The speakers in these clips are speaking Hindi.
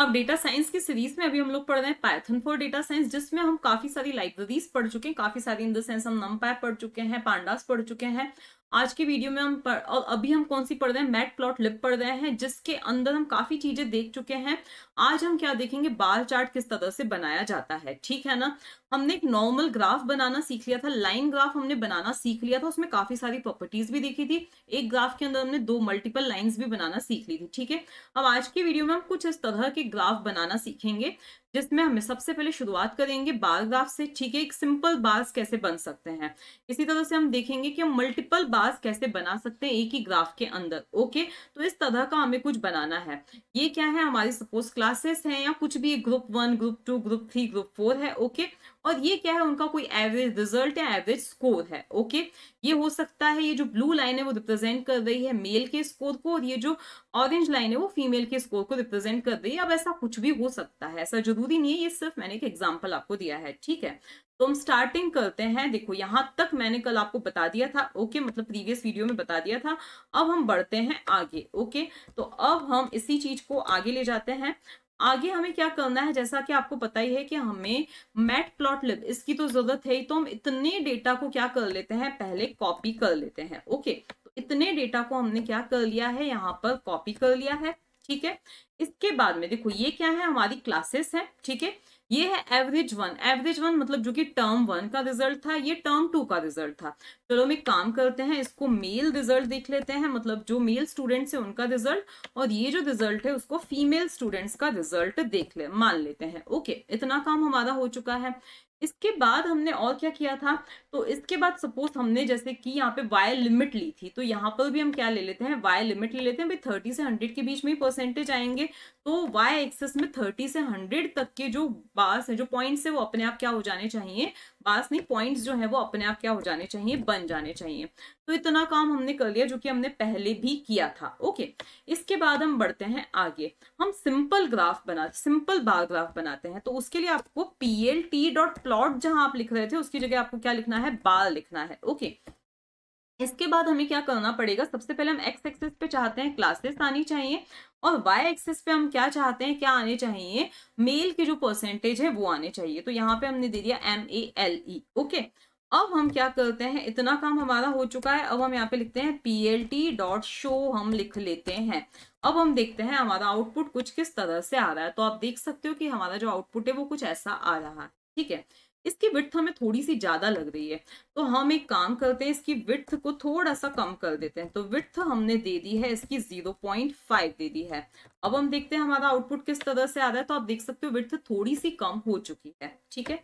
अब डेटा साइंस की सीरीज में अभी हम लोग पढ़ रहे हैं पाइथन फॉर डेटा साइंस जिसमें हम काफी सारी लाइब्रेरीज पढ़ चुके हैं काफी सारी इन द सेंस हम नम पढ़ चुके हैं पांडास पढ़ चुके हैं आज के वीडियो में हम पढ़ अभी हम कौन सी पढ़ रहे हैं मैट प्लॉट लिप पढ़ रहे हैं जिसके अंदर हम काफी चीजें देख चुके हैं आज हम क्या देखेंगे बार चार्ट किस तरह से बनाया जाता है ठीक है ना हमने एक नॉर्मल ग्राफ बनाना सीख लिया था लाइन ग्राफ हमने बनाना सीख लिया था उसमें काफी सारी प्रॉपर्टीज भी देखी थी एक ग्राफ के अंदर हमने दो मल्टीपल लाइन्स भी बनाना सीख ली थी ठीक है अब आज के वीडियो में हम कुछ इस तरह के ग्राफ बनाना सीखेंगे जिसमें हमें सबसे पहले शुरुआत करेंगे बार ग्राफ से ठीक है एक सिंपल बार्स कैसे बन सकते हैं इसी तरह से हम देखेंगे कि हम मल्टीपल बार्स कैसे बना सकते हैं एक ही ग्राफ के अंदर ओके तो इस तरह का हमें कुछ बनाना है ये क्या है हमारी सपोज क्लासेस हैं या कुछ भी group one group two group three group four है ओके और ये क्या है उनका कोई एवरेज रिजल्ट या एवरेज स्कोर है ओके ये हो सकता है ये जो ब्लू लाइन है वो रिप्रेजेंट कर रही है मेल के स्कोर को और ये जो ऑरेंज लाइन है वो फीमेल के स्कोर को रिप्रेजेंट कर रही है अब ऐसा कुछ भी हो सकता है ऐसा जरूरी नहीं है ये सिर्फ मैंने एक एग्जाम्पल आपको दिया है ठीक है तो हम स्टार्टिंग करते हैं देखो यहां तक मैंने कल आपको बता दिया था ओके मतलब प्रीवियस वीडियो में बता दिया था अब हम बढ़ते हैं आगे ओके तो अब हम इसी चीज को आगे ले जाते हैं आगे हमें क्या करना है जैसा कि आपको पता ही है कि हमें मैट लिप इसकी तो जरूरत है ही तो हम इतने डेटा को क्या कर लेते हैं पहले कॉपी कर लेते हैं ओके तो इतने डेटा को हमने क्या कर लिया है यहाँ पर कॉपी कर लिया है ठीक है इसके बाद में देखो ये क्या है हमारी क्लासेस है ठीक है ये है एवरेज वन एवरेज वन मतलब जो कि टर्म वन का रिजल्ट था ये टर्म टू का रिजल्ट था चलो हम एक काम करते हैं इसको मेल रिजल्ट देख लेते हैं मतलब जो मेल स्टूडेंट्स है उनका रिजल्ट और ये जो रिजल्ट है उसको फीमेल स्टूडेंट्स का रिजल्ट देख ले मान लेते हैं ओके इतना काम हमारा हो चुका है इसके बाद हमने और क्या किया था तो इसके बाद सपोज हमने जैसे कि यहाँ पे वाई लिमिट ली थी तो यहाँ पर भी हम क्या ले लेते हैं वाई लिमिट ले लेते हैं भाई थर्टी से हंड्रेड के बीच में ही परसेंटेज आएंगे तो वाई एक्सेस में थर्टी से हंड्रेड तक के जो बास है जो पॉइंट्स है वो अपने आप क्या हो जाने चाहिए बास नहीं पॉइंट्स जो है वो अपने आप क्या हो जाने चाहिए बन जाने चाहिए तो इतना काम हमने कर लिया जो कि हमने पहले भी किया था ओके इसके बाद हम बढ़ते हैं आगे हम सिंपल ग्राफ बना सिंपल बार ग्राफ बनाते हैं तो उसके लिए आपको P L T dot plot जहां आप लिख रहे थे उसकी जगह आपको क्या लिखना है बाल लिखना है ओके इसके बाद हमें क्या करना पड़ेगा सबसे पहले हम एक्स एक्सेस पे चाहते हैं क्लासेस आनी चाहिए और वाई एक्सेस पे हम क्या चाहते हैं क्या आने चाहिए मेल के जो परसेंटेज है वो आने चाहिए तो यहाँ पे हमने दे दिया M A L E okay अब हम क्या करते हैं इतना काम हमारा हो चुका है अब हम यहाँ पे लिखते हैं P L T dot show हम लिख लेते हैं अब हम देखते हैं हमारा आउटपुट कुछ किस तरह से आ रहा है तो आप देख सकते हो कि हमारा जो आउटपुट है वो कुछ ऐसा आ रहा है ठीक है इसकी विथ हमें थोड़ी सी ज़्यादा लग रही है तो हम एक काम करते हैं इसकी विथ को थोड़ा सा कम कर देते हैं तो विथ हमने दे दी है इसकी 0.5 दे दी है अब हम देखते हैं हमारा आउटपुट किस तरह से आ रहा है तो आप देख सकते हो विथ थोड़ी सी कम हो चुकी है ठीक है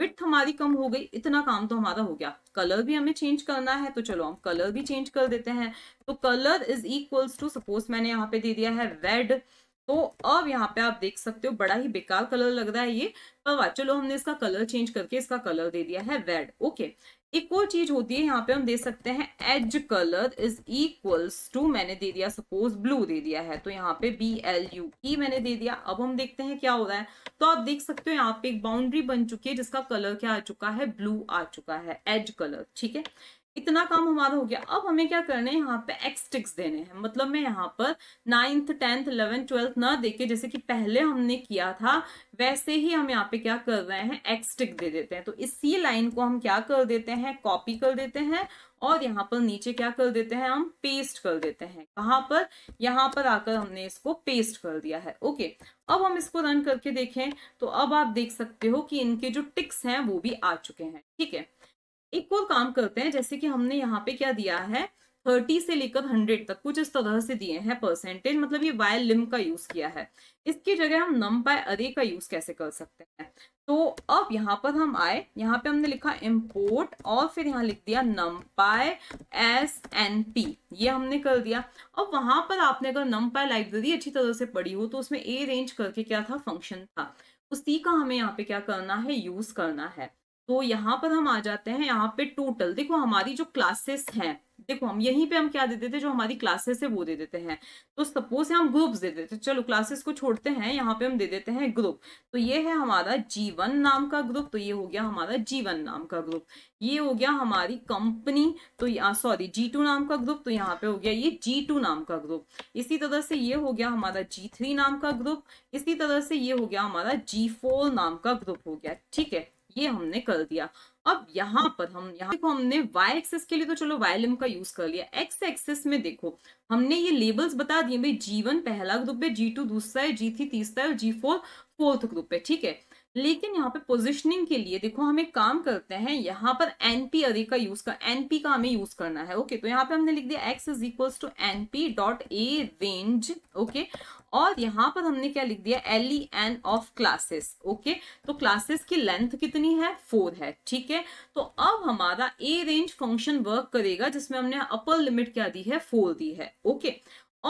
विथ हमारी कम हो गई इतना काम तो हमारा हो गया कलर भी हमें चेंज करना है तो चलो हम कलर भी चेंज कर देते हैं तो colour is equals to suppose मैंने यहाँ पे दे दिया है रेड तो अब यहाँ पे आप देख सकते हो बड़ा ही बेकार कलर लग रहा है ये पर चलो हमने इसका कलर चेंज करके इसका कलर दे दिया है रेड ओके एक और चीज होती है यहाँ पे हम दे सकते हैं as colour is equals to मैंने दे दिया सपोज ब्लू दे दिया है तो यहाँ पे बी एल यू ई मैंने दे दिया अब हम देखते हैं क्या हो रहा है तो आप देख सकते हो यहाँ पे एक बाउंड्री बन चुकी है जिसका कलर क्या आ चुका है ब्लू आ चुका है एज कलर ठीक है इतना काम हमारा हो गया अब हमें क्या करना है यहाँ पे एक्स टिक्स देने हैं मतलब मैं यहाँ पर नाइन्थ टेंथ इलेवेंथ ट्वेल्थ ना देके जैसे कि पहले हमने किया था वैसे ही हम यहाँ पे क्या कर रहे हैं एक्स टिक दे देते हैं तो इसी लाइन को हम क्या कर देते हैं कॉपी कर देते हैं और यहाँ पर नीचे क्या कर देते हैं हम पेस्ट कर देते हैं कहाँ पर यहाँ पर आकर हमने इसको पेस्ट कर दिया है ओके अब हम इसको रन करके देखें तो अब आप देख सकते हो कि इनके जो टिक्स हैं वो भी आ चुके हैं ठीक है इक्वल काम करते हैं जैसे कि हमने यहाँ पे क्या दिया है थर्टी से लेकर हंड्रेड तक कुछ इस तरह से दिए हैं परसेंटेज मतलब ये वायल लिम का यूज किया है इसकी जगह हम नम बाय अरे का यूज कैसे कर सकते हैं तो अब यहाँ पर हम आए यहाँ पे हमने लिखा इम्पोर्ट और फिर यहाँ लिख दिया नम पाए एस एन पी ये हमने कर दिया अब वहां पर आपने अगर नम पाए लाइब्रेरी अच्छी तरह से पढ़ी हो तो उसमें ए रेंज करके क्या था फंक्शन था उसी का हमें यहाँ पे क्या करना है यूज करना है तो यहाँ पर हम आ जाते हैं यहाँ पे टोटल देखो हमारी जो क्लासेस हैं देखो हम यहीं पे हम क्या दे देते हैं जो हमारी क्लासेस है वो दे देते हैं तो सपोज हम ग्रुप्स दे देते चलो क्लासेस को छोड़ते हैं यहाँ पे हम दे देते हैं ग्रुप तो ये है हमारा जीवन नाम का ग्रुप तो ये हो गया हमारा जीवन नाम का ग्रुप ये हो गया हमारी कंपनी तो सॉरी जी टू नाम का ग्रुप तो यहाँ पे हो गया ये जी टू नाम का ग्रुप इसी तरह से ये हो गया हमारा जी थ्री नाम का ग्रुप इसी तरह से ये हो गया हमारा जी फोर नाम का ग्रुप हो गया ठीक है ये हमने कर दिया अब यहाँ पर हम यहाँ देखो हमने y एक्सेस के लिए तो चलो वायलम का यूज कर लिया x एक्सेस में देखो हमने ये लेबल्स बता दिए भाई G1 पहला ग्रुप है G2 दूसरा है G3 तीसरा है और G4 फोर्थ ग्रुप है ठीक है लेकिन यहाँ पे पोजिशनिंग के लिए देखो हम एक काम करते हैं यहाँ पर एनपी अरे का यूज कर एनपी का हमें यूज करना है ओके तो यहाँ पे हमने लिख दिया x is equal to NP dot a range okay और यहाँ पर हमने क्या लिख दिया L E N of classes okay तो क्लासेस की लेंथ कितनी है फोर है ठीक है तो अब हमारा ए रेंज फंक्शन वर्क करेगा जिसमें हमने अपर लिमिट क्या दी है फोर दी है ओके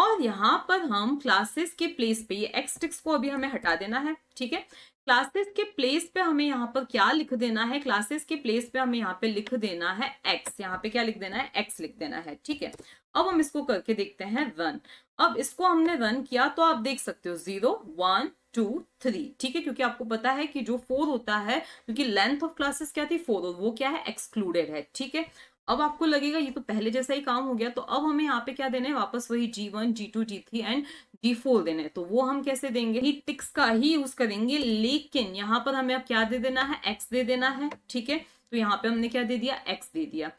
और यहाँ पर हम क्लासेस के प्लेस पे ये एक्स टिक्स को अभी हमें हटा देना है ठीक है क्लासेस के प्लेस पे हमें यहाँ पर क्या लिख देना है क्लासेस के प्लेस पे हमें यहाँ पे लिख देना है एक्स यहाँ पे क्या लिख देना है एक्स लिख देना है ठीक है अब हम इसको करके देखते हैं रन अब इसको हमने रन किया तो आप देख सकते हो जीरो वन टू थ्री ठीक है क्योंकि आपको पता है कि जो फोर होता है क्योंकि लेंथ ऑफ क्लासेस क्या थी फोर और वो क्या है एक्सक्लूडेड है ठीक है अब आपको लगेगा ये तो पहले जैसा ही काम हो गया तो अब हमें यहाँ पे क्या देना है वापस वही G one G two G three and G four देना है तो वो हम कैसे देंगे ही टिक्स का ही यूज करेंगे लेकिन यहाँ पर हमें अब क्या दे देना है एक्स दे देना है ठीक है तो यहाँ पे हमने क्या दे दिया एक्स दे दिया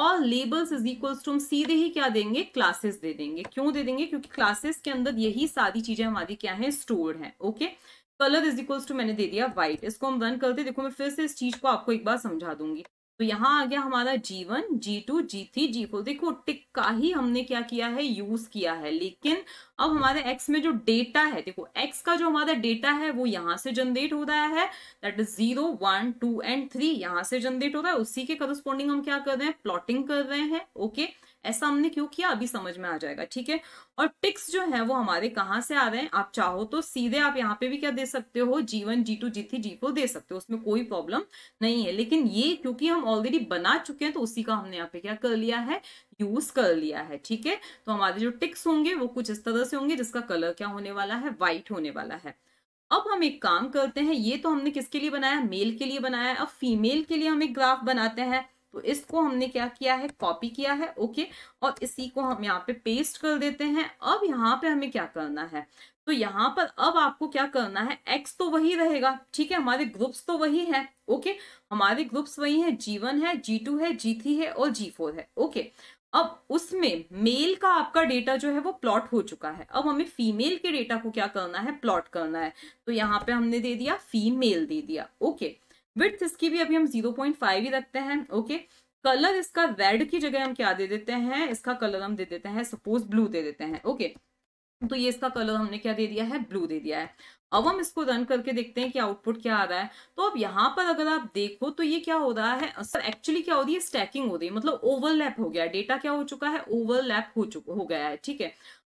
और लेबल्स इज इक्वल्स टू हम सीधे ही क्या देंगे क्लासेस दे देंगे क्यों दे देंगे क्योंकि क्लासेस के अंदर यही सारी चीजें हमारी क्या है स्टोर्ड है okay colour is equals to मैंने दे दिया व्हाइट इसको हम रन करते देखो मैं फिर से इस चीज को आपको एक बार समझा दूंगी तो यहाँ आ गया हमारा G1, G2, G two G three G four देखो टिक का ही हमने क्या किया है यूज किया है लेकिन अब हमारे एक्स में जो डेटा है देखो एक्स का जो हमारा डेटा है वो यहाँ से जनरेट हो रहा है that is zero one two and three यहाँ से जनरेट हो रहा है उसी के करस्पॉन्डिंग हम क्या कर रहे हैं प्लॉटिंग कर रहे हैं ओके okay? ऐसा हमने क्यों किया अभी समझ में आ जाएगा ठीक है और टिक्स जो है वो हमारे कहाँ से आ रहे हैं आप चाहो तो सीधे आप यहाँ पे भी क्या दे सकते हो G one G two G three G four दे सकते हो उसमें कोई प्रॉब्लम नहीं है लेकिन ये क्योंकि हम ऑलरेडी बना चुके हैं तो उसी का हमने यहाँ पे क्या कर लिया है यूज कर लिया है ठीक है तो हमारे जो टिक्स होंगे वो कुछ इस तरह से होंगे जिसका कलर क्या होने वाला है व्हाइट होने वाला है अब हम एक काम करते हैं ये तो हमने किसके लिए बनाया मेल के लिए बनाया अब फीमेल के लिए हम एक ग्राफ बनाते हैं तो इसको हमने क्या किया है कॉपी किया है ओके और इसी को हम यहाँ पे पेस्ट कर देते हैं अब यहाँ पे हमें क्या करना है तो यहाँ पर अब आपको क्या करना है एक्स तो वही रहेगा ठीक है हमारे ग्रुप्स तो वही है ओके हमारे ग्रुप्स वही है जी वन है जी टू है जी थ्री है और जी फोर है ओके अब उसमें मेल का आपका डेटा जो है वो प्लॉट हो चुका है अब हमें फीमेल के डेटा को क्या करना है प्लॉट करना है तो यहाँ पे हमने दे दिया फीमेल दे दिया ओके विथ इसकी भी अभी हम जीरो पॉइंट फाइव ही रखते हैं ओके कलर इसका रेड की जगह हम क्या दे देते हैं इसका कलर हम दे देते हैं सपोज ब्लू दे देते हैं ओके तो ये इसका कलर हमने क्या दे दिया है ब्लू दे दिया है अब हम इसको रन करके देखते हैं कि आउटपुट क्या आ रहा है तो अब यहाँ पर अगर आप देखो तो ये क्या हो रहा है सर एक्चुअली क्या हो रही है स्टैकिंग हो रही है मतलब ओवरलैप हो गया डेटा क्या हो चुका है ओवरलैप हो चुका हो गया है ठीक है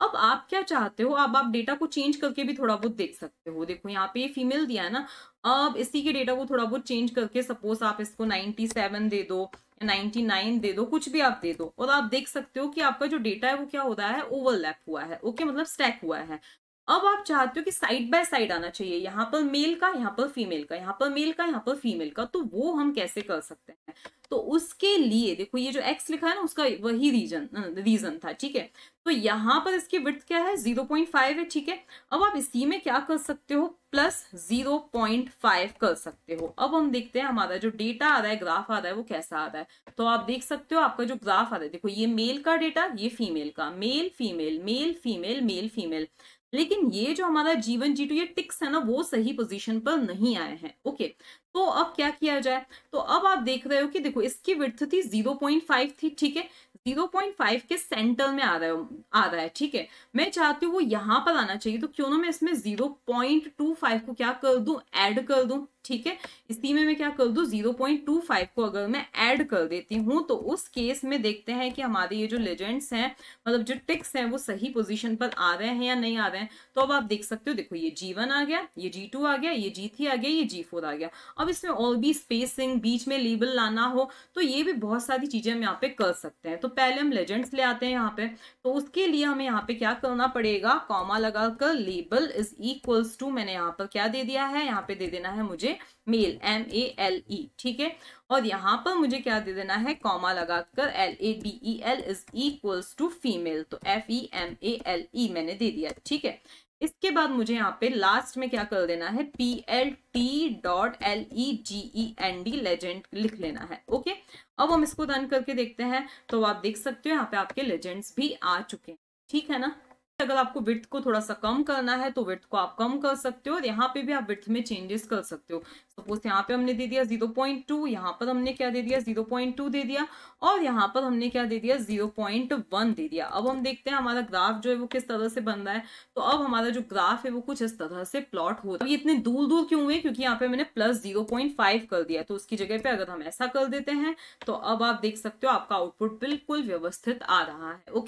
अब आप क्या चाहते हो अब आप डेटा को चेंज करके भी थोड़ा बहुत देख सकते हो देखो यहाँ पे फीमेल दिया है ना अब इसी के डेटा को थोड़ा बहुत चेंज करके सपोज आप इसको 97 दे दो 99 दे दो कुछ भी आप दे दो और आप देख सकते हो कि आपका जो डेटा है वो क्या हो रहा है ओवरलैप हुआ है ओके मतलब स्टैक हुआ है अब आप चाहते हो कि साइड बाय साइड आना चाहिए यहाँ पर मेल का यहाँ पर फीमेल का यहाँ पर मेल का यहाँ पर फीमेल का तो वो हम कैसे कर सकते हैं तो उसके लिए देखो ये जो एक्स लिखा है ना उसका वही रीजन रीजन था ठीक है तो यहाँ पर इसकी विथ क्या है जीरो पॉइंट फाइव है ठीक है अब आप इसी में क्या कर सकते हो प्लस जीरो पॉइंट फाइव कर सकते हो अब हम देखते हैं हमारा जो डेटा आ रहा है ग्राफ आ रहा है वो कैसा आ रहा है तो आप देख सकते हो आपका जो ग्राफ आ रहा है देखो ये मेल का डेटा ये फीमेल का male female male female male female लेकिन ये जो हमारा जीवन जी टू ये टिक्स है ना वो सही पोजीशन पर नहीं आए हैं ओके तो अब क्या किया जाए तो अब आप देख रहे हो कि देखो इसकी विर्थ थी फाइव थी ठीक है 0.5 के सेंटर में आ रहा है आ रहा है ठीक है मैं चाहती हूँ वो यहां पर आना चाहिए तो क्यों ना मैं इसमें 0.25 को क्या कर दू ऐड कर दू ठीक है इसी में मैं क्या कर दू जीरो पॉइंट टू फाइव को अगर मैं ऐड कर देती हूँ तो उस केस में देखते हैं कि हमारे ये जो लेजेंड्स हैं मतलब जो टिक्स हैं वो सही पोजिशन पर आ रहे हैं या नहीं आ रहे हैं तो अब आप देख सकते हो देखो ये जी वन आ गया ये जी टू आ गया ये जी थ्री आ गया ये जी फोर आ गया अब इसमें और भी स्पेसिंग बीच में लेबल लाना हो तो ये भी बहुत सारी चीज़ें हम यहाँ पे कर सकते हैं तो पहले हम लेजेंड्स ले आते हैं यहाँ पे तो उसके लिए हमें यहाँ पे क्या करना पड़ेगा कॉमा लगाकर लेबल इज इक्वल्स टू मैंने यहाँ पर क्या दे दिया है यहाँ पे दे देना है मुझे male M A L E ठीक है और यहाँ पर मुझे क्या दे देना है कॉमा लगाकर L A B E L is equals to female तो F E M A L E मैंने दे दिया ठीक है इसके बाद मुझे यहाँ पे लास्ट में क्या कर देना है P L T dot L E G E N D legend लिख लेना है ओके अब हम इसको डन करके देखते हैं तो आप देख सकते हो यहाँ पे आपके लेजेंड्स भी आ चुके हैं ठीक है ना अगर आपको विथ को थोड़ा सा कम करना है तो विथ को आप कम कर सकते हो और यहाँ पे भी आप विथ में चेंजेस कर सकते हो सपोज यहाँ पे हमने दे दिया जीरो पॉइंट टू यहाँ पर हमने क्या दे दिया जीरो पॉइंट टू दे दिया और यहाँ पर हमने क्या दे दिया जीरो पॉइंट वन दे दिया अब हम देखते हैं हमारा ग्राफ जो है वो किस तरह से बन रहा है तो अब हमारा जो ग्राफ है वो कुछ इस तरह से प्लॉट हो रहा है इतने दूर दूर क्यों हुए क्योंकि यहाँ पे मैंने प्लस जीरो पॉइंट फाइव कर दिया तो उसकी जगह पे अगर हम ऐसा कर देते हैं तो अब आप देख सकते हो आपका आउटपुट बिल्कुल व्यवस्थित आ रहा है ओके